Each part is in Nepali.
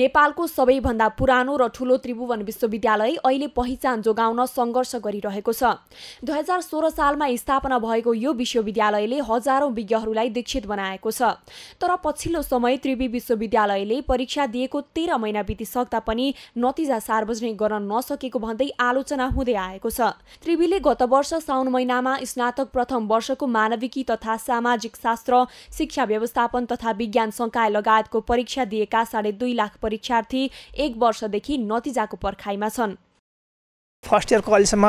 नेपालको सबैभन्दा पुरानो र ठुलो त्रिभुवन विश्वविद्यालय अहिले पहिचान जोगाउन सङ्घर्ष गरिरहेको छ दुई हजार सोह्र सालमा स्थापना भएको यो विश्वविद्यालयले हजारौँ विज्ञहरूलाई दीक्षित बनाएको छ तर पछिल्लो समय त्रिवी विश्वविद्यालयले परीक्षा दिएको तेह्र महिना बितिसक्दा पनि नतिजा सार्वजनिक गर्न नसकेको भन्दै आलोचना हुँदै आएको छ त्रिवीले गत वर्ष साउन महिनामा स्नातक प्रथम वर्षको मानविकी तथा सामाजिक शास्त्र शिक्षा व्यवस्थापन तथा विज्ञान संकाय लगायतको परीक्षा दिएका साढे दुई लाख लाख परीक्षार्थी एक वर्षदेखि नतिजाको पर्खाइमा छन् फर्स्ट इयरको अहिलेसम्म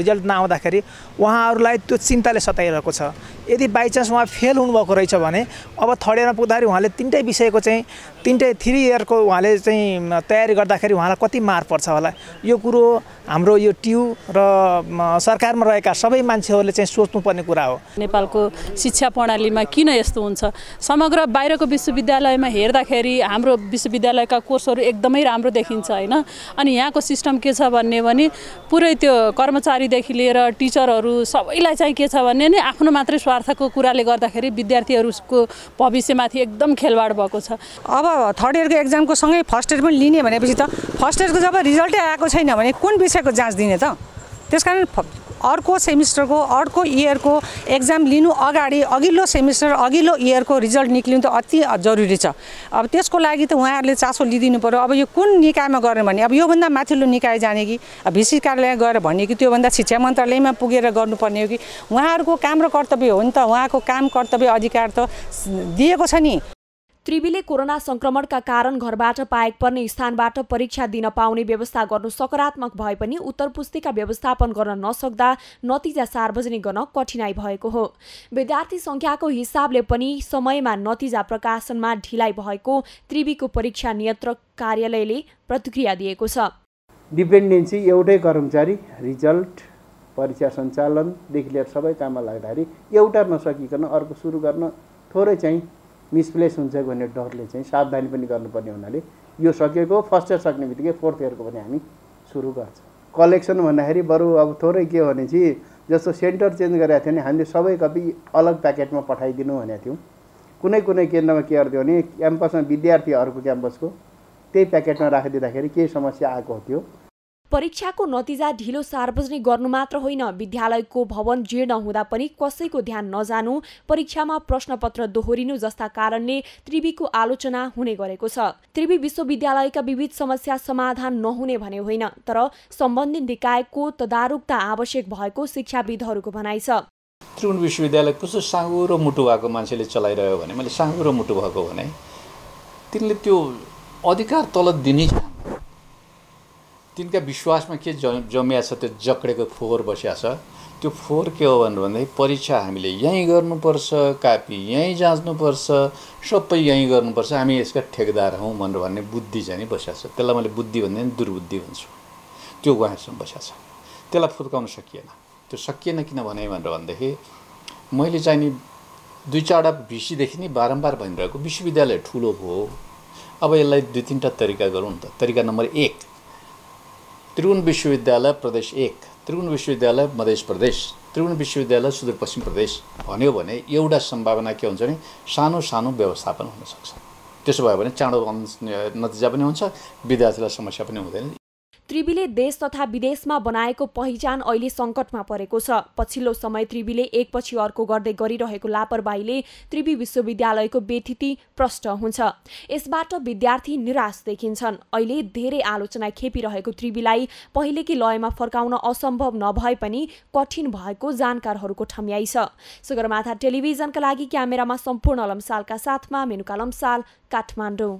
रिजल्ट नआउँदाखेरि उहाँहरूलाई त्यो चिन्ताले सताइरहेको छ यदि बाइचान्स उहाँ फेल हुनुभएको रहेछ भने अब थर्ड इयरमा पुग्दाखेरि उहाँले तिनटै विषयको चाहिँ तिनटै थ्री इयरको उहाँले चाहिँ तयारी गर्दाखेरि उहाँलाई कति मार पर्छ होला यो कुरो हाम्रो यो ट्यु र सरकारमा रहेका सबै मान्छेहरूले चाहिँ सोच्नुपर्ने कुरा हो नेपालको शिक्षा प्रणालीमा किन यस्तो हुन्छ समग्र बाहिरको विश्वविद्यालयमा हेर्दाखेरि हाम्रो विश्वविद्यालयका कोर्सहरू एकदमै राम्रो देखिन्छ होइन अनि यहाँको सिस्टम के छ भन्ने भने पुरै त्यो कर्मचारीदेखि लिएर टिचरहरू सबैलाई चाहिँ के छ भने नि आफ्नो मात्रै स्वार्थको कुराले गर्दाखेरि विद्यार्थीहरूको भविष्यमाथि एकदम खेलवाड भएको छ अब थर्ड इयरको एक्जामको सँगै फर्स्ट इयर पनि लिने भनेपछि त फर्स्ट इयरको जब रिजल्टै आएको छैन भने कुन विषयको जाँच दिने त त्यस कारण अर्को सेमिस्टरको अर्को इयरको एक्जाम लिनु अगाडि अघिल्लो सेमिस्टर अघिल्लो इयरको रिजल्ट निक्लिनु त अति जरुरी छ अब त्यसको लागि त उहाँहरूले चासो लिइदिनु पऱ्यो अब यो कुन निकायमा गऱ्यो भने अब योभन्दा माथिल्लो निकाय जाने कि भिसी कार्यालय गएर भन्यो कि त्योभन्दा शिक्षा मन्त्रालयमा पुगेर गर्नुपर्ने हो कि उहाँहरूको काम र कर्तव्य हो नि त उहाँको काम कर्तव्य अधिकार त दिएको छ नि त्रिवीले कोरोना संक्रमणका कारण घरबाट पाएक पर्ने स्थानबाट परीक्षा दिन पाउने व्यवस्था गर्नु सकारात्मक भए पनि उत्तर पुस्तिका व्यवस्थापन गर्न नसक्दा नतिजा सार्वजनिक गर्न कठिनाई भएको हो विद्यार्थी संख्याको हिसाबले पनि समयमा नतिजा प्रकाशनमा ढिलाइ भएको त्रिवीको परीक्षा नियन्त्रक कार्यालयले प्रतिक्रिया दिएको छ डिपेन्डेन्सी एउटै कर्मचारी रिजल्ट परीक्षा सञ्चालनदेखि लिएर सबै काममा लाग्दाखेरि एउटा नसकिकन अर्को सुरु गर्न थोरै चाहिँ मिसप्लेस हुन्छ भन्ने डरले चाहिँ सावधानी पनि गर्नुपर्ने हुनाले यो सकेको फर्स्ट इयर सक्ने बित्तिकै फोर्थ इयरको पनि हामी सुरु गर्छौँ कलेक्सन भन्दाखेरि बरु अब थोरै के हो भनेपछि जस्तो सेन्टर चेन्ज गरेका थियौँ भने हामीले सबै कपी अलग प्याकेटमा पठाइदिनु भनेको थियौँ कुनै कुनै केन्द्रमा के गरिदियो भने क्याम्पसमा विद्यार्थी अर्को क्याम्पसको त्यही प्याकेटमा राखिदिँदाखेरि केही समस्या आएको थियो परीक्षाको नतिजा ढिलो सार्वजनिक गर्नु मात्र होइन विद्यालयको भवन जीर्ण हुँदा पनि कसैको ध्यान नजानु परीक्षामा प्रश्नपत्र दोहोरिनु जस्ता कारणले त्रिवीको आलोचना हुने गरेको छ त्रिवी विश्वविद्यालयका विविध समस्या समाधान नहुने भने होइन तर सम्बन्धित निकायको तदारुकता आवश्यक भएको शिक्षाविदहरूको भनाइ छ त्रिभुवन विश्वविद्यालय कसो साँगो र मुटु भएको मान्छेले चलाइरह्यो भने मैले साँगो र मुटु भएको भने तिनले त्यो अधिकार तल दिने तिनका विश्वासमा के जमिया छ त्यो जकडेको फोहोर बसिया छ त्यो फोहोर के हो भनेर भन्दाखेरि परीक्षा हामीले यहीँ गर्नुपर्छ कापी यहीँ जाँच्नुपर्छ सबै यहीँ गर्नुपर्छ हामी यसका ठेकदार हौँ भनेर भन्ने बुद्धि चाहिँ नि बसिया छ त्यसलाई मैले बुद्धि भन्दैन दुर्बुद्धि भन्छु त्यो उहाँहरूसँग बसिया छ त्यसलाई फुर्काउन सकिएन त्यो सकिएन किन भने भनेर भनेदेखि मैले चाहिँ नि दुई चारवटा भिसीदेखि नै बारम्बार भनिरहेको विश्वविद्यालय ठुलो हो अब यसलाई दुई तिनवटा तरिका गरौँ न त तरिका नम्बर एक त्रिभुवन विश्वविद्यालय प्रदेश एक त्रिभुवन विश्वविद्यालय मधेस प्रदेश त्रिभुवन विश्वविद्यालय सुदूरपश्चिम प्रदेश भन्यो भने एउटा सम्भावना के हुन्छ भने सानो सानो व्यवस्थापन हुनसक्छ त्यसो भयो भने चाँडो नतिजा पनि हुन्छ विद्यार्थीलाई समस्या पनि हुँदैन त्रिवीले देश तथा विदेशमा बनाएको पहिचान अहिले सङ्कटमा परेको छ पछिल्लो समय त्रिवीले एकपछि अर्को गर्दै गरिरहेको लापरवाहीले त्रिवी विश्वविद्यालयको व्यथिति प्रष्ट हुन्छ यसबाट विद्यार्थी निराश देखिन्छन् अहिले धेरै आलोचना खेपिरहेको त्रिवीलाई पहिलेकी लयमा फर्काउन असम्भव नभए पनि कठिन भएको जानकारहरूको ठम्याइ छ सगरमाथा टेलिभिजनका लागि क्यामेरामा सम्पूर्ण लम्सालका साथमा मेनुका लम्साल काठमाडौँ